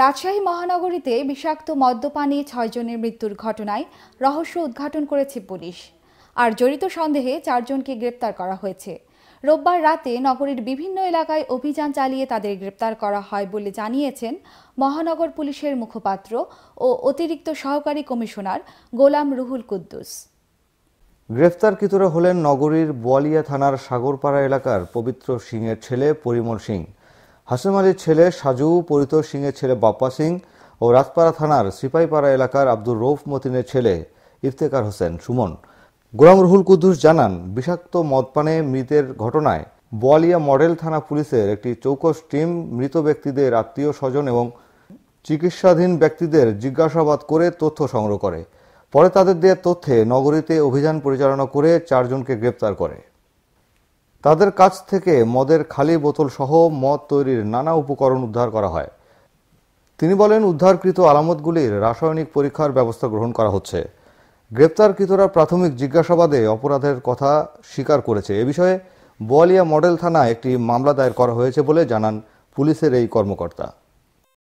রাজশাহী মহানগরীতে বিষাক্ত মদ্যপানে ছয়জনের মৃত্যুর ঘটনায় রহস্য উদ্ঘাটন করেছে পুলিশ আর জড়িত সন্দেহে চারজনকে গ্রেপ্তার করা হয়েছে রোববার রাতে নগরীর বিভিন্ন এলাকায় অভিযান চালিয়ে তাদের গ্রেপ্তার করা হয় বলে জানিয়েছেন মহানগর পুলিশের মুখপাত্র ও অতিরিক্ত সহকারী কমিশনার গোলাম রুহুল কুদ্দুস গ্রেফতারকৃতরা হলেন নগরীর বোয়ালিয়া থানার সাগরপাড়া এলাকার পবিত্র সিংয়ের ছেলে পরিমল সিং হাসিম আলীর ছেলে সাজু পরিতোষ সিংয়ের ছেলে বাপ্পা সিং ও রাজপাড়া থানার সিপাইপাড়া এলাকার আব্দুর রৌফ মতিনের ছেলে ইফতেকার হোসেন সুমন গোলাম রুহুল কুদ্দুস জানান বিষাক্ত মদপানে মৃতের ঘটনায় বোয়ালিয়া মডেল থানা পুলিশের একটি চৌকস টিম মৃত ব্যক্তিদের আত্মীয় স্বজন এবং চিকিৎসাধীন ব্যক্তিদের জিজ্ঞাসাবাদ করে তথ্য সংগ্রহ করে পরে তাদের দেওয়া তথ্যে নগরীতে অভিযান পরিচালনা করে চারজনকে গ্রেপ্তার করে তাদের কাছ থেকে মদের খালি বোতল সহ মদ তৈরির নানা উপকরণ উদ্ধার করা হয় তিনি বলেন উদ্ধারকৃত আলামতগুলির রাসায়নিক পরীক্ষার ব্যবস্থা গ্রহণ করা হচ্ছে গ্রেপ্তারকৃতরা প্রাথমিক জিজ্ঞাসাবাদে অপরাধের কথা স্বীকার করেছে এ বিষয়ে বোয়ালিয়া মডেল থানায় একটি মামলা দায়ের করা হয়েছে বলে জানান পুলিশের এই কর্মকর্তা